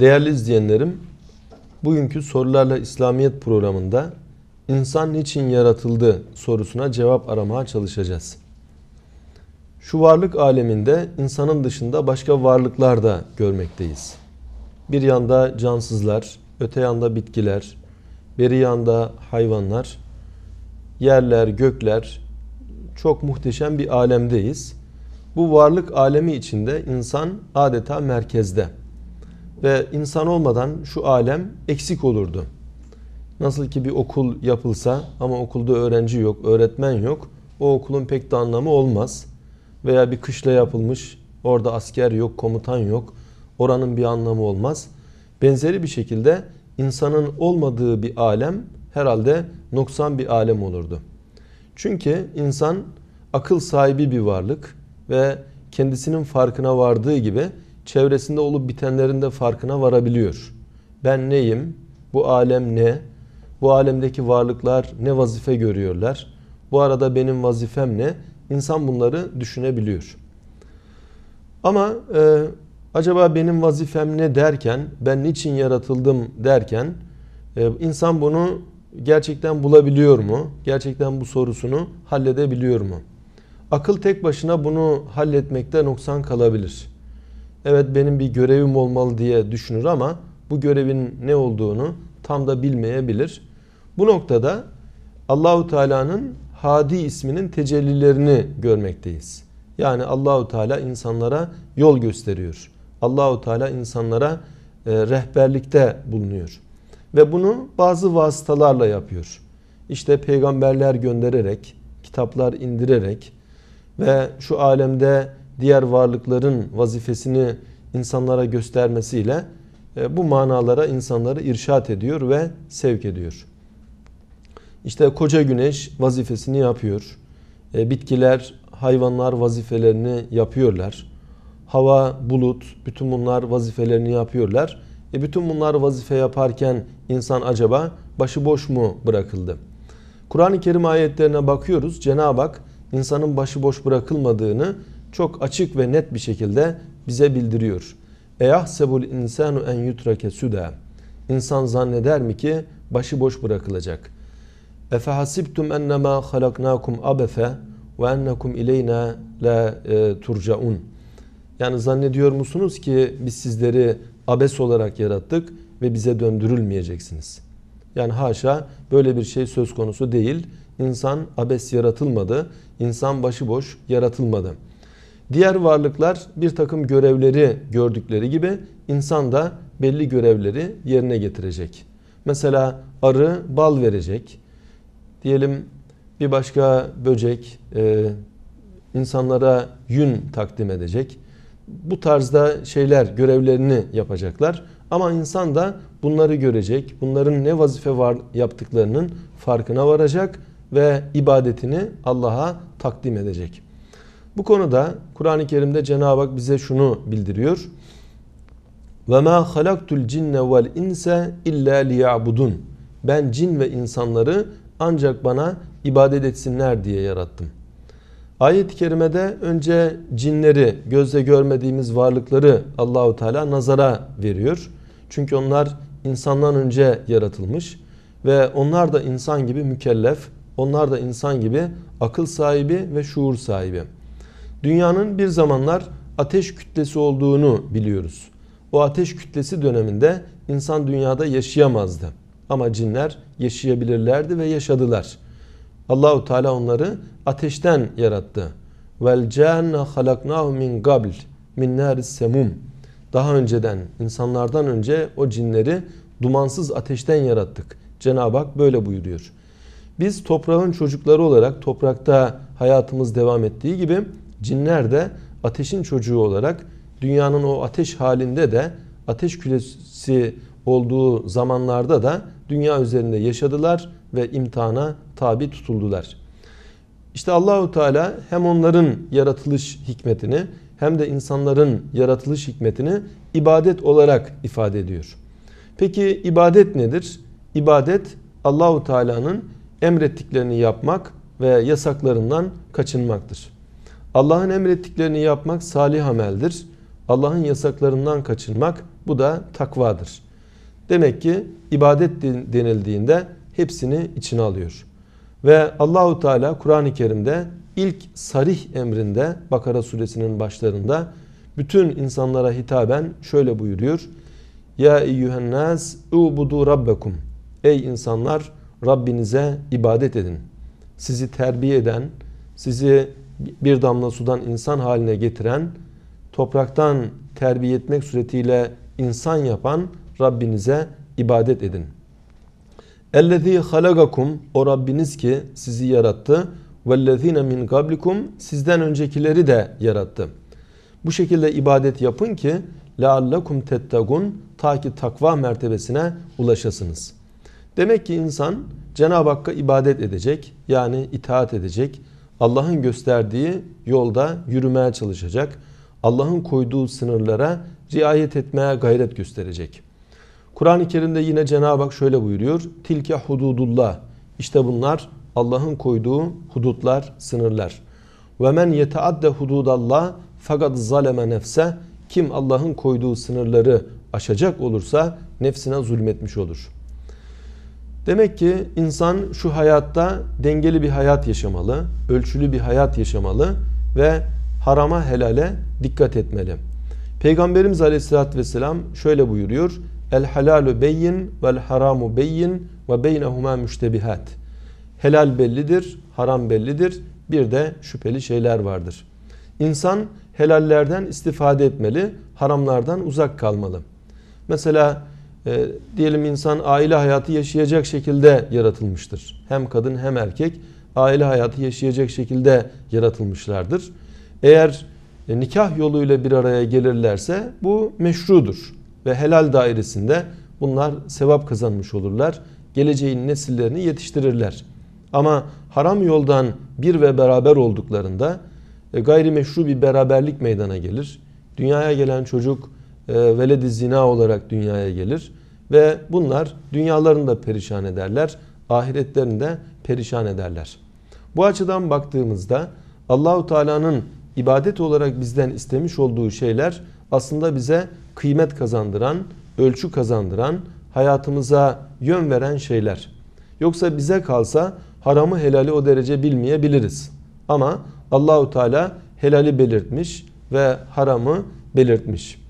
Değerli izleyenlerim, bugünkü sorularla İslamiyet programında insan niçin yaratıldı sorusuna cevap aramaya çalışacağız. Şu varlık aleminde insanın dışında başka varlıklar da görmekteyiz. Bir yanda cansızlar, öte yanda bitkiler, bir yanda hayvanlar, yerler, gökler çok muhteşem bir alemdeyiz. Bu varlık alemi içinde insan adeta merkezde ve insan olmadan şu alem eksik olurdu. Nasıl ki bir okul yapılsa ama okulda öğrenci yok, öğretmen yok, o okulun pek de anlamı olmaz. Veya bir kışla yapılmış, orada asker yok, komutan yok, oranın bir anlamı olmaz. Benzeri bir şekilde insanın olmadığı bir alem herhalde noksan bir alem olurdu. Çünkü insan akıl sahibi bir varlık ve kendisinin farkına vardığı gibi çevresinde olup bitenlerin de farkına varabiliyor. Ben neyim? Bu alem ne? Bu alemdeki varlıklar ne vazife görüyorlar? Bu arada benim vazifem ne? İnsan bunları düşünebiliyor. Ama e, acaba benim vazifem ne derken, ben niçin yaratıldım derken e, insan bunu gerçekten bulabiliyor mu? Gerçekten bu sorusunu halledebiliyor mu? Akıl tek başına bunu halletmekte noksan kalabilir evet benim bir görevim olmalı diye düşünür ama bu görevin ne olduğunu tam da bilmeyebilir. Bu noktada Allahu Teala'nın Hadi isminin tecellilerini görmekteyiz. Yani Allahu Teala insanlara yol gösteriyor. Allahu Teala insanlara e, rehberlikte bulunuyor. Ve bunu bazı vasıtalarla yapıyor. İşte peygamberler göndererek, kitaplar indirerek ve şu alemde diğer varlıkların vazifesini insanlara göstermesiyle e, bu manalara insanları irşat ediyor ve sevk ediyor. İşte koca güneş vazifesini yapıyor. E, bitkiler, hayvanlar vazifelerini yapıyorlar. Hava, bulut, bütün bunlar vazifelerini yapıyorlar. E bütün bunlar vazife yaparken insan acaba başıboş mu bırakıldı? Kur'an-ı Kerim ayetlerine bakıyoruz. Cenab-ı Hak insanın başıboş bırakılmadığını çok açık ve net bir şekilde bize bildiriyor. Eyahsebul insanu en yutrake suda. İnsan zanneder mi ki başı boş bırakılacak? Efe hasibtum ennema halaknakum abefe ve ennekum ileyna la e, turcaun. Yani zannediyor musunuz ki biz sizleri abes olarak yarattık ve bize döndürülmeyeceksiniz. Yani haşa böyle bir şey söz konusu değil. İnsan abes yaratılmadı. İnsan başıboş yaratılmadı. Diğer varlıklar bir takım görevleri gördükleri gibi insan da belli görevleri yerine getirecek. Mesela arı bal verecek. Diyelim bir başka böcek e, insanlara yün takdim edecek. Bu tarzda şeyler görevlerini yapacaklar. Ama insan da bunları görecek. Bunların ne vazife var yaptıklarının farkına varacak ve ibadetini Allah'a takdim edecek. Bu konuda Kur'an-ı Kerim'de Cenab-ı Hak bize şunu bildiriyor. Ve ma halaktul cinne vel inse illa liyabudun. Ben cin ve insanları ancak bana ibadet etsinler diye yarattım. Ayet-i kerimede önce cinleri, gözle görmediğimiz varlıkları Allahu Teala nazara veriyor. Çünkü onlar insandan önce yaratılmış ve onlar da insan gibi mükellef, onlar da insan gibi akıl sahibi ve şuur sahibi dünyanın bir zamanlar ateş kütlesi olduğunu biliyoruz. O ateş kütlesi döneminde insan dünyada yaşayamazdı. Ama cinler yaşayabilirlerdi ve yaşadılar. Allahu Teala onları ateşten yarattı. Vel cenne halaknahu min qabl min naris semum. Daha önceden insanlardan önce o cinleri dumansız ateşten yarattık. Cenab-ı Hak böyle buyuruyor. Biz toprağın çocukları olarak toprakta hayatımız devam ettiği gibi Cinler de ateşin çocuğu olarak dünyanın o ateş halinde de ateş küresi olduğu zamanlarda da dünya üzerinde yaşadılar ve imtihana tabi tutuldular. İşte Allahu Teala hem onların yaratılış hikmetini hem de insanların yaratılış hikmetini ibadet olarak ifade ediyor. Peki ibadet nedir? İbadet Allahu Teala'nın emrettiklerini yapmak ve yasaklarından kaçınmaktır. Allah'ın emrettiklerini yapmak salih ameldir. Allah'ın yasaklarından kaçınmak bu da takvadır. Demek ki ibadet denildiğinde hepsini içine alıyor. Ve Allahu Teala Kur'an-ı Kerim'de ilk sarih emrinde Bakara suresinin başlarında bütün insanlara hitaben şöyle buyuruyor. Ya eyyühennâs ubudu rabbekum. Ey insanlar Rabbinize ibadet edin. Sizi terbiye eden, sizi bir damla sudan insan haline getiren, topraktan terbiye etmek suretiyle insan yapan Rabbinize ibadet edin. Ellezî halagakum o Rabbiniz ki sizi yarattı. Vellezîne min kablikum sizden öncekileri de yarattı. Bu şekilde ibadet yapın ki leallakum tettagun ta ki takva mertebesine ulaşasınız. Demek ki insan Cenab-ı Hakk'a ibadet edecek yani itaat edecek Allah'ın gösterdiği yolda yürümeye çalışacak. Allah'ın koyduğu sınırlara riayet etmeye gayret gösterecek. Kur'an-ı Kerim'de yine Cenab-ı Hak şöyle buyuruyor. Tilke hududullah. İşte bunlar Allah'ın koyduğu hudutlar, sınırlar. Ve men yeteadde hududallah fakat zaleme nefse kim Allah'ın koyduğu sınırları aşacak olursa nefsine zulmetmiş olur.'' Demek ki insan şu hayatta dengeli bir hayat yaşamalı, ölçülü bir hayat yaşamalı ve harama helale dikkat etmeli. Peygamberimiz Aleyhisselatü Vesselam şöyle buyuruyor. El halalu beyin vel haramu beyin ve beynehuma müştebihat. Helal bellidir, haram bellidir, bir de şüpheli şeyler vardır. İnsan helallerden istifade etmeli, haramlardan uzak kalmalı. Mesela e, diyelim insan aile hayatı yaşayacak şekilde yaratılmıştır. Hem kadın hem erkek aile hayatı yaşayacak şekilde yaratılmışlardır. Eğer e, nikah yoluyla bir araya gelirlerse bu meşrudur ve helal dairesinde bunlar sevap kazanmış olurlar. Geleceğin nesillerini yetiştirirler. Ama haram yoldan bir ve beraber olduklarında e, gayrimeşru bir beraberlik meydana gelir. Dünyaya gelen çocuk e, veledi zina olarak dünyaya gelir. Ve bunlar dünyalarını da perişan ederler, ahiretlerini de perişan ederler. Bu açıdan baktığımızda Allahu Teala'nın ibadet olarak bizden istemiş olduğu şeyler aslında bize kıymet kazandıran, ölçü kazandıran, hayatımıza yön veren şeyler. Yoksa bize kalsa haramı helali o derece bilmeyebiliriz. Ama Allahu Teala helali belirtmiş ve haramı belirtmiş.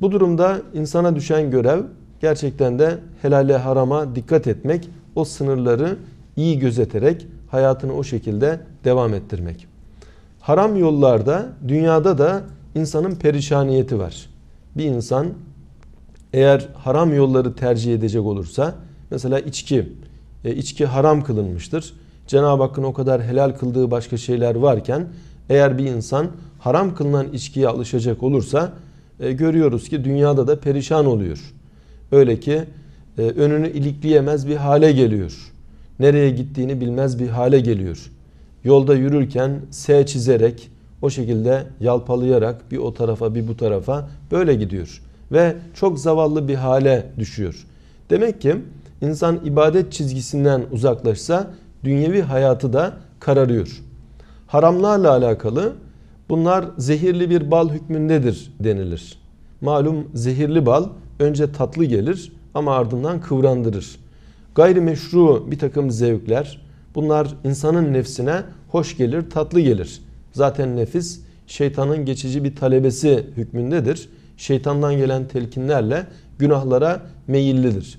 Bu durumda insana düşen görev gerçekten de helale harama dikkat etmek, o sınırları iyi gözeterek hayatını o şekilde devam ettirmek. Haram yollarda dünyada da insanın perişaniyeti var. Bir insan eğer haram yolları tercih edecek olursa mesela içki, e, içki haram kılınmıştır. Cenab-ı Hakk'ın o kadar helal kıldığı başka şeyler varken eğer bir insan haram kılınan içkiye alışacak olursa e, görüyoruz ki dünyada da perişan oluyor. Öyle ki e, önünü ilikleyemez bir hale geliyor. Nereye gittiğini bilmez bir hale geliyor. Yolda yürürken S çizerek o şekilde yalpalayarak bir o tarafa bir bu tarafa böyle gidiyor. Ve çok zavallı bir hale düşüyor. Demek ki insan ibadet çizgisinden uzaklaşsa dünyevi hayatı da kararıyor. Haramlarla alakalı Bunlar zehirli bir bal hükmündedir denilir. Malum zehirli bal önce tatlı gelir ama ardından kıvrandırır. Gayrimeşru bir takım zevkler bunlar insanın nefsine hoş gelir, tatlı gelir. Zaten nefis şeytanın geçici bir talebesi hükmündedir. Şeytandan gelen telkinlerle günahlara meyillidir.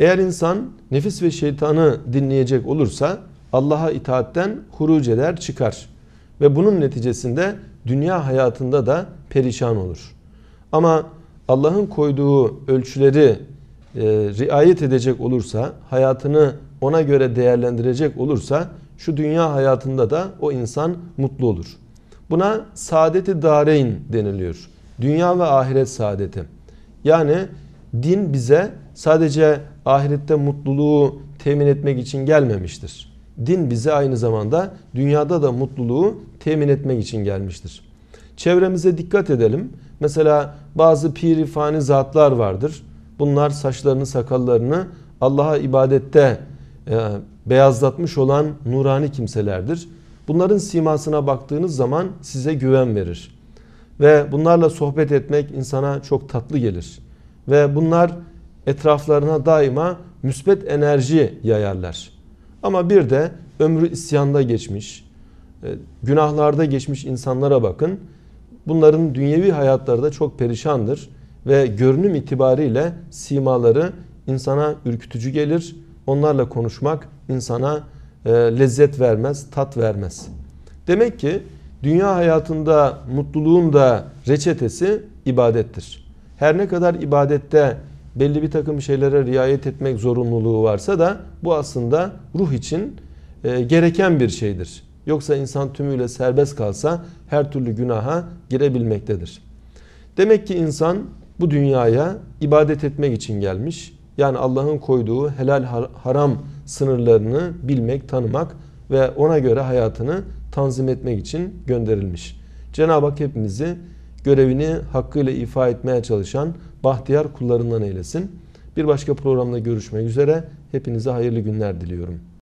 Eğer insan nefis ve şeytanı dinleyecek olursa Allah'a itaatten huruc eder çıkar.'' Ve bunun neticesinde dünya hayatında da perişan olur. Ama Allah'ın koyduğu ölçüleri e, riayet edecek olursa, hayatını ona göre değerlendirecek olursa şu dünya hayatında da o insan mutlu olur. Buna saadeti dareyn deniliyor. Dünya ve ahiret saadeti. Yani din bize sadece ahirette mutluluğu temin etmek için gelmemiştir. Din bize aynı zamanda dünyada da mutluluğu temin etmek için gelmiştir. Çevremize dikkat edelim. Mesela bazı pirifani zatlar vardır. Bunlar saçlarını sakallarını Allah'a ibadette e, beyazlatmış olan nurani kimselerdir. Bunların simasına baktığınız zaman size güven verir. Ve bunlarla sohbet etmek insana çok tatlı gelir. Ve bunlar etraflarına daima müsbet enerji yayarlar. Ama bir de ömrü isyanda geçmiş, e, günahlarda geçmiş insanlara bakın. Bunların dünyevi hayatları da çok perişandır ve görünüm itibariyle simaları insana ürkütücü gelir. Onlarla konuşmak insana e, lezzet vermez, tat vermez. Demek ki dünya hayatında mutluluğun da reçetesi ibadettir. Her ne kadar ibadette belli bir takım şeylere riayet etmek zorunluluğu varsa da bu aslında ruh için e, gereken bir şeydir. Yoksa insan tümüyle serbest kalsa her türlü günaha girebilmektedir. Demek ki insan bu dünyaya ibadet etmek için gelmiş. Yani Allah'ın koyduğu helal haram sınırlarını bilmek, tanımak ve ona göre hayatını tanzim etmek için gönderilmiş. Cenab-ı Hak hepimizi görevini hakkıyla ifa etmeye çalışan bahtiyar kullarından eylesin. Bir başka programda görüşmek üzere. Hepinize hayırlı günler diliyorum.